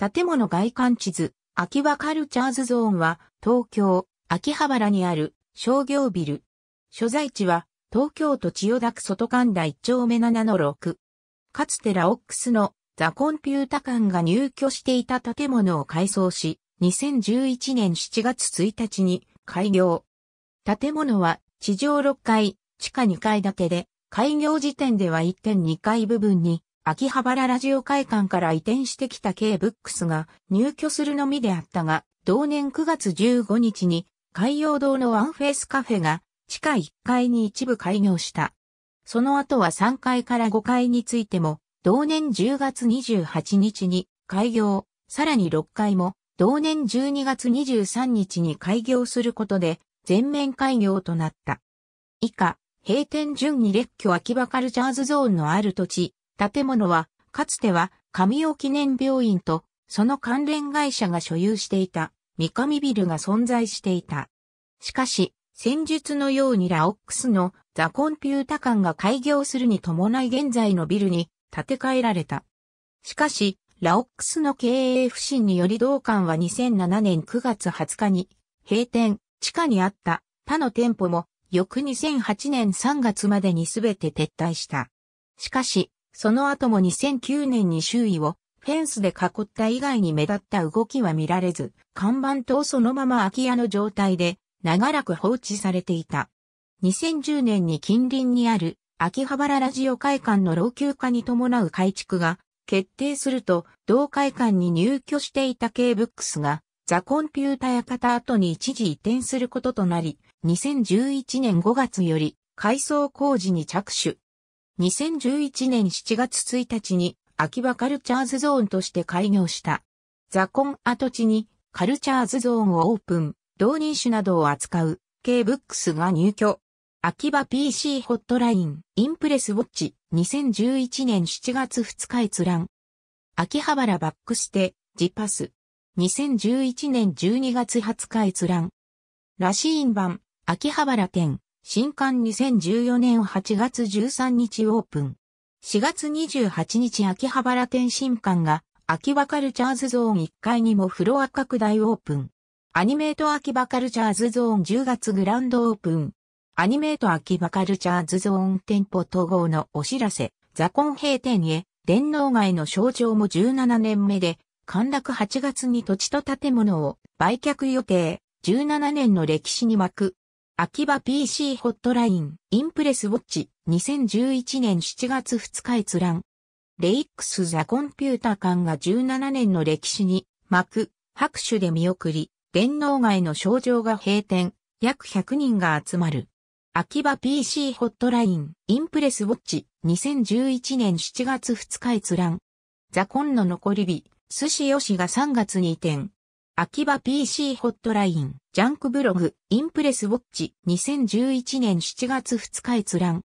建物外観地図、秋葉カルチャーズゾーンは、東京、秋葉原にある商業ビル。所在地は、東京都千代田区外神田1丁目7の6。かつてラオックスのザ・コンピュータ館が入居していた建物を改装し、2011年7月1日に開業。建物は地上6階、地下2階建てで、開業時点では1.2階部分に秋葉原ラジオ会館から移転してきた K ブックスが入居するのみであったが、同年9月15日に海洋堂のワンフェイスカフェが地下1階に一部開業した。その後は3階から5階についても、同年10月28日に開業、さらに6階も、同年12月23日に開業することで、全面開業となった。以下、閉店順に列挙秋葉カルチャーズゾーンのある土地、建物は、かつては、神尾記念病院と、その関連会社が所有していた、三上ビルが存在していた。しかし、戦術のようにラオックスのザ・コンピュータ館が開業するに伴い現在のビルに建て替えられた。しかし、ラオックスの経営不振により同館は2007年9月20日に閉店、地下にあった他の店舗も翌2008年3月までに全て撤退した。しかし、その後も2009年に周囲をフェンスで囲った以外に目立った動きは見られず、看板とそのまま空き家の状態で長らく放置されていた。2010年に近隣にある秋葉原ラジオ会館の老朽化に伴う改築が決定すると、同会館に入居していた K ブックスがザ・コンピュータや方後に一時移転することとなり、2011年5月より改装工事に着手。2011年7月1日に秋葉カルチャーズゾーンとして開業した。ザコン跡地にカルチャーズゾーンをオープン、同人種などを扱う K ブックスが入居。秋葉 PC ホットライン、インプレスウォッチ、2011年7月2日閲覧。秋葉原バックステ、ジパス。2011年12月20日閲覧。しいんば版、秋葉原店。新刊2014年8月13日オープン。4月28日秋葉原店新館が秋葉カルチャーズゾーン1階にもフロア拡大オープン。アニメート秋葉カルチャーズゾーン10月グランドオープン。アニメート秋葉カルチャーズゾーン店舗統合のお知らせ、ザコン閉店へ、電脳街の象徴も17年目で、陥落8月に土地と建物を売却予定、17年の歴史に巻く、秋葉 PC ホットライン、インプレスウォッチ、2011年7月2日閲覧。レイックスザコンピュータ館が17年の歴史に、幕、拍手で見送り、電脳街の症状が閉店、約100人が集まる。秋葉 PC ホットライン、インプレスウォッチ、2011年7月2日閲覧。ザコンの残り日、寿司よしが3月に移転、秋葉 PC ホットライン、ジャンクブログ、インプレスウォッチ、2011年7月2日閲覧。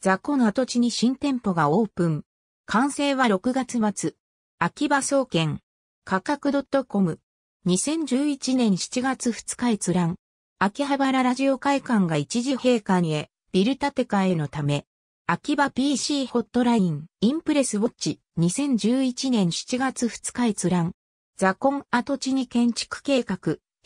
雑魚の跡地に新店舗がオープン。完成は6月末。秋葉総研。価格 .com。2011年7月2日閲覧。秋葉原ラジオ会館が一時閉館へ、ビル建て替えのため。秋葉 PC ホットライン、インプレスウォッチ、2011年7月2日閲覧。ザコン跡地に建築計画、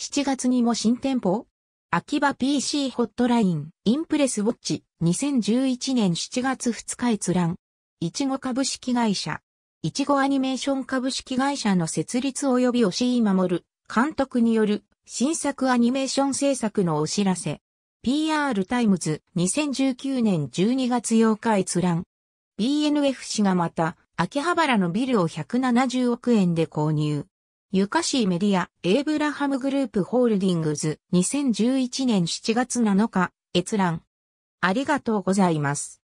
7月にも新店舗秋葉 PC ホットライン、インプレスウォッチ、2011年7月2日閲覧。いちご株式会社。いちごアニメーション株式会社の設立及び押し守、る、監督による新作アニメーション制作のお知らせ。PR タイムズ2019年12月8日閲覧。BNF 氏がまた、秋葉原のビルを170億円で購入。ユカシーメディア、エイブラハムグループホールディングズ、2011年7月7日、閲覧。ありがとうございます。